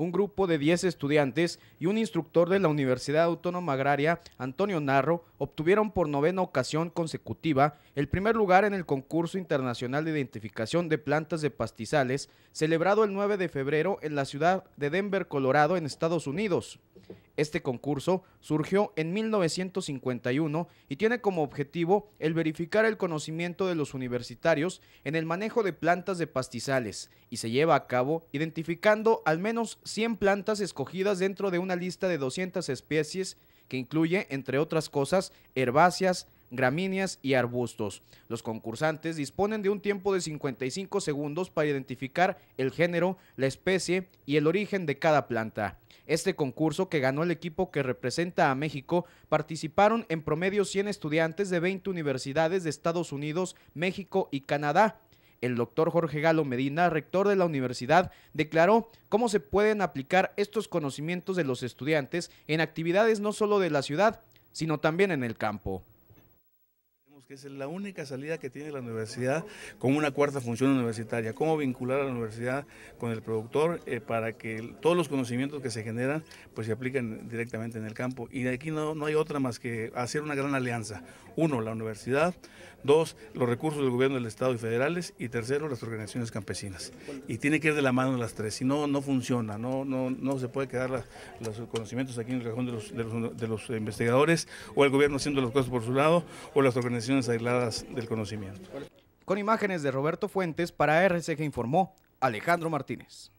un grupo de 10 estudiantes y un instructor de la Universidad Autónoma Agraria, Antonio Narro, obtuvieron por novena ocasión consecutiva el primer lugar en el concurso internacional de identificación de plantas de pastizales, celebrado el 9 de febrero en la ciudad de Denver, Colorado, en Estados Unidos. Este concurso surgió en 1951 y tiene como objetivo el verificar el conocimiento de los universitarios en el manejo de plantas de pastizales y se lleva a cabo identificando al menos 100 plantas escogidas dentro de una lista de 200 especies que incluye, entre otras cosas, herbáceas, gramíneas y arbustos. Los concursantes disponen de un tiempo de 55 segundos para identificar el género, la especie y el origen de cada planta. Este concurso que ganó el equipo que representa a México participaron en promedio 100 estudiantes de 20 universidades de Estados Unidos, México y Canadá. El doctor Jorge Galo Medina, rector de la universidad, declaró cómo se pueden aplicar estos conocimientos de los estudiantes en actividades no solo de la ciudad, sino también en el campo que es la única salida que tiene la universidad con una cuarta función universitaria. ¿Cómo vincular a la universidad con el productor eh, para que todos los conocimientos que se generan pues se apliquen directamente en el campo? Y de aquí no, hay otra más que hacer una gran alianza. Uno, la universidad. Dos, los recursos del gobierno del Estado y federales. Y tercero, las organizaciones campesinas. Y tiene que ir de la mano las tres. Si no, no funciona. No, no, no se puede quedar los conocimientos aquí en el cajón de los, de los investigadores o el gobierno haciendo las cosas por su lado o las organizaciones aisladas del conocimiento. Con imágenes de Roberto Fuentes para RCG informó Alejandro Martínez.